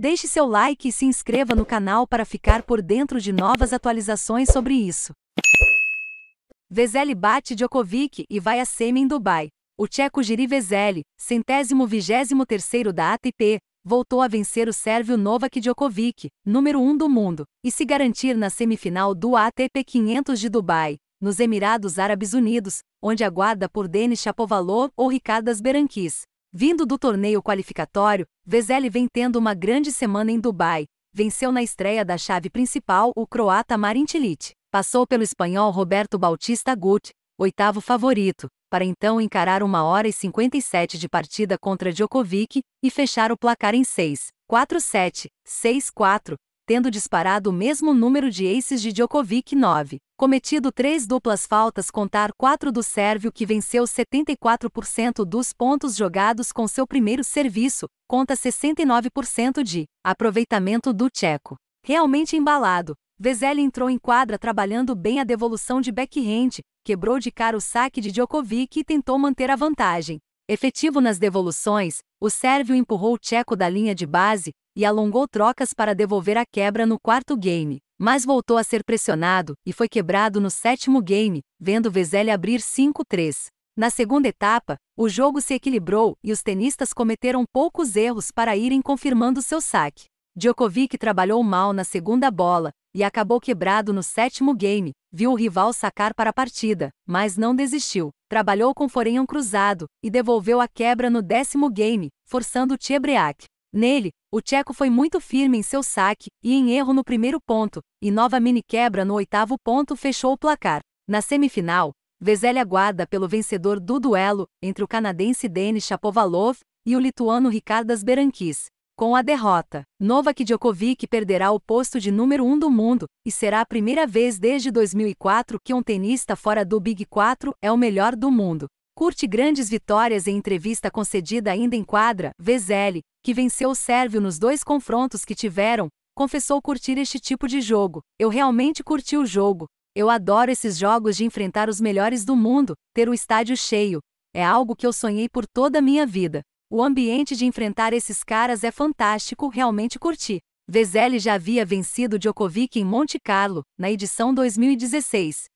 Deixe seu like e se inscreva no canal para ficar por dentro de novas atualizações sobre isso. Vezeli bate Djokovic e vai a semi em Dubai. O tcheco Giri Vezeli, centésimo vigésimo terceiro da ATP, voltou a vencer o sérvio Novak Djokovic, número 1 um do mundo, e se garantir na semifinal do ATP 500 de Dubai, nos Emirados Árabes Unidos, onde aguarda por Denis Chapovalov ou Ricardas Beranquis. Vindo do torneio qualificatório, Vezeli vem tendo uma grande semana em Dubai. Venceu na estreia da chave principal o croata Marin Cilic. Passou pelo espanhol Roberto Bautista Gut, oitavo favorito, para então encarar uma hora e 57 de partida contra Djokovic e fechar o placar em 6, 4-7, 6-4, tendo disparado o mesmo número de aces de Djokovic 9, cometido três duplas faltas contar quatro do sérvio que venceu 74% dos pontos jogados com seu primeiro serviço, conta 69% de aproveitamento do tcheco. Realmente embalado, Vezeli entrou em quadra trabalhando bem a devolução de backhand, quebrou de cara o saque de Djokovic e tentou manter a vantagem. Efetivo nas devoluções, o sérvio empurrou o tcheco da linha de base e alongou trocas para devolver a quebra no quarto game, mas voltou a ser pressionado e foi quebrado no sétimo game, vendo Vezeli abrir 5-3. Na segunda etapa, o jogo se equilibrou e os tenistas cometeram poucos erros para irem confirmando seu saque. Djokovic trabalhou mal na segunda bola e acabou quebrado no sétimo game, Viu o rival sacar para a partida, mas não desistiu. Trabalhou com forenham cruzado e devolveu a quebra no décimo game, forçando o Tchebreak. Nele, o tcheco foi muito firme em seu saque e em erro no primeiro ponto, e nova mini quebra no oitavo ponto fechou o placar. Na semifinal, Vezeli aguarda pelo vencedor do duelo entre o canadense Denis Shapovalov e o lituano Ricardas Berankis. Com a derrota, Novak Djokovic perderá o posto de número 1 um do mundo, e será a primeira vez desde 2004 que um tenista fora do Big 4 é o melhor do mundo. Curte grandes vitórias em entrevista concedida ainda em quadra, Vezeli, que venceu o sérvio nos dois confrontos que tiveram, confessou curtir este tipo de jogo. Eu realmente curti o jogo. Eu adoro esses jogos de enfrentar os melhores do mundo, ter o estádio cheio. É algo que eu sonhei por toda a minha vida. O ambiente de enfrentar esses caras é fantástico, realmente curti. Vezeli já havia vencido Djokovic em Monte Carlo, na edição 2016.